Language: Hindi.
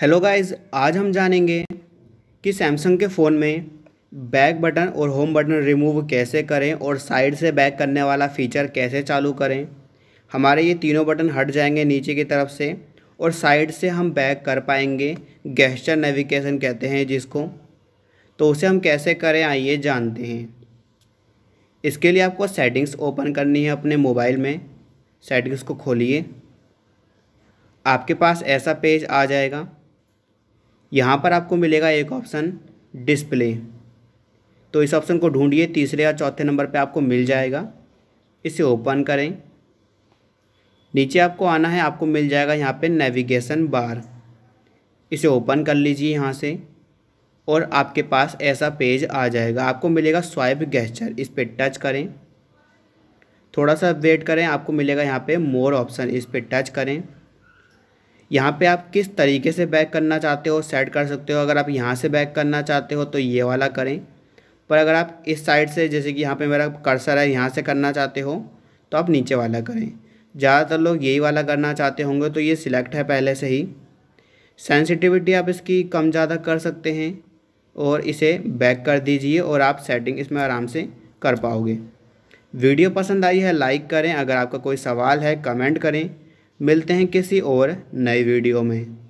हेलो गाइस आज हम जानेंगे कि सैमसंग के फ़ोन में बैक बटन और होम बटन रिमूव कैसे करें और साइड से बैक करने वाला फ़ीचर कैसे चालू करें हमारे ये तीनों बटन हट जाएंगे नीचे की तरफ से और साइड से हम बैक कर पाएंगे गेस्टर नेविगेशन कहते हैं जिसको तो उसे हम कैसे करें आइए जानते हैं इसके लिए आपको सेटिंग्स ओपन करनी है अपने मोबाइल में सेटिंग्स को खोलिए आपके पास ऐसा पेज आ जाएगा यहाँ पर आपको मिलेगा एक ऑप्शन डिस्प्ले तो इस ऑप्शन को ढूंढिए तीसरे या चौथे नंबर पे आपको मिल जाएगा इसे ओपन करें नीचे आपको आना है आपको मिल जाएगा यहाँ पे नेविगेशन बार इसे ओपन कर लीजिए यहाँ से और आपके पास ऐसा पेज आ जाएगा आपको मिलेगा स्वाइप गेस्चर इस पर टच करें थोड़ा सा वेट करें आपको मिलेगा यहाँ पे मोर ऑप्शन इस पर टच करें यहाँ पे आप किस तरीके से बैक करना चाहते हो सेट कर सकते हो अगर आप यहाँ से बैक करना चाहते हो तो ये वाला करें पर अगर आप इस साइड से जैसे कि यहाँ पे मेरा कर्सर है यहाँ से करना चाहते हो तो आप नीचे वाला करें ज़्यादातर लोग यही वाला करना चाहते होंगे तो ये सिलेक्ट है पहले से ही सेंसिटिविटी आप इसकी कम ज़्यादा कर सकते हैं और इसे बैक कर दीजिए और आप सेटिंग इसमें आराम से कर पाओगे वीडियो पसंद आई है लाइक करें अगर आपका कोई सवाल है कमेंट करें मिलते हैं किसी और नए वीडियो में